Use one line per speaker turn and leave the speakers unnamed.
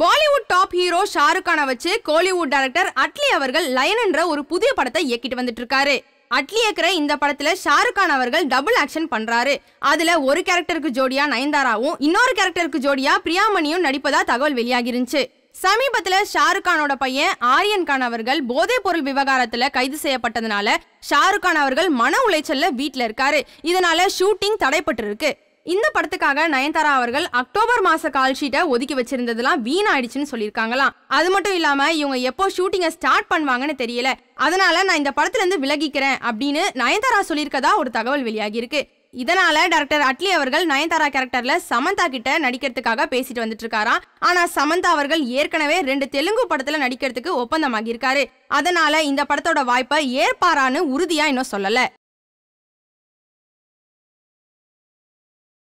Bollywood top hero Shahrukh கானை வச்சு Kollywood director Atlee அவர்கள் லயன் என்ற ஒரு புதிய படத்தை இயக்கிட்டு வந்துட்டு இருக்காரு அட்லி இருக்கிற இந்த படத்துல ஷாருக் கான் அவர்கள் டபுள் ஆக்ஷன் பண்றாரு அதுல ஒரு கேரக்டருக்கு ஜோடியா நயன்தாராவும் இன்னொரு கேரக்டருக்கு ஜோடியா பிரியாமணியும் நடிப்பதா தகவல் வெளியாகி இருந்துச்சு சமீபத்துல ஷாருக் கானோட பையன் ஆரியன் கான் அவர்கள் போதைப் பொருள் விவகாரத்துல கைது செய்யப்பட்டதுனால ஷாருக் கான் அவர்கள் மன உளைச்சல்ல வீட்டுல இருக்காரு இதனால ஷூட்டிங் இருக்கு இந்த படத்துக்காக நயன்தாரா அவர்கள் அக்டோபர் மாச கால்ஷீட்டை ஒதுக்கி வச்சிருந்ததெல்லாம் வீணாயிடுச்சுன்னு சொல்லியிருக்காங்களாம் அது மட்டும் இல்லாம இவங்க எப்போ ஷூட்டிங்கை ஸ்டார்ட் பண்ணுவாங்கன்னு தெரியல அதனால நான் இந்த படத்துல இருந்து விலகிக்கிறேன் அப்படின்னு நயன்தாரா சொல்லியிருக்கதா ஒரு தகவல் வெளியாகி இருக்கு இதனால டேரக்டர் அட்லி அவர்கள் நயன்தாரா கேரக்டர்ல சமந்தா கிட்ட நடிக்கிறதுக்காக பேசிட்டு வந்துட்டு இருக்காராம் ஆனா சமந்தா அவர்கள் ஏற்கனவே ரெண்டு தெலுங்கு படத்துல நடிக்கிறதுக்கு ஒப்பந்தமாகியிருக்காரு அதனால இந்த படத்தோட
வாய்ப்பை ஏற்பாரான்னு உறுதியா இன்னும் சொல்லல